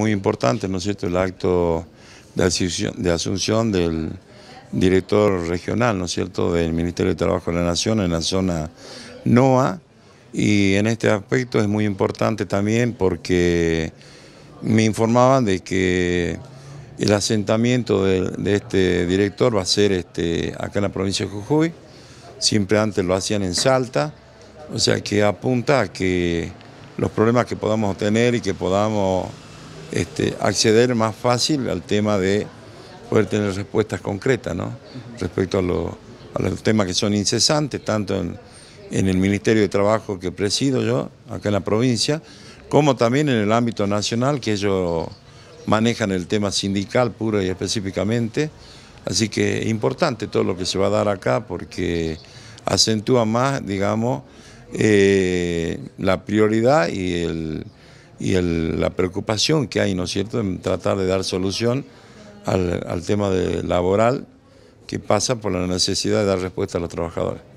muy importante, ¿no es cierto?, el acto de asunción, del director regional, ¿no es cierto?, del Ministerio de Trabajo de la Nación en la zona NOA. Y en este aspecto es muy importante también porque me informaban de que el asentamiento de, este director va a ser este, acá en la provincia de Jujuy, siempre antes lo hacían en Salta, o sea que apunta a que los problemas que podamos tener y que podamos este, acceder más fácil al tema de poder tener respuestas concretas ¿no? respecto a, los temas que son incesantes, tanto en, el Ministerio de Trabajo que presido yo, acá en la provincia, como también en el ámbito nacional, que ellos manejan el tema sindical puro y específicamente. Así que es importante todo lo que se va a dar acá porque acentúa más, digamos, eh, la prioridad y el y la preocupación que hay, ¿no es cierto?, en tratar de dar solución al, al tema de laboral que pasa por la necesidad de dar respuesta a los trabajadores.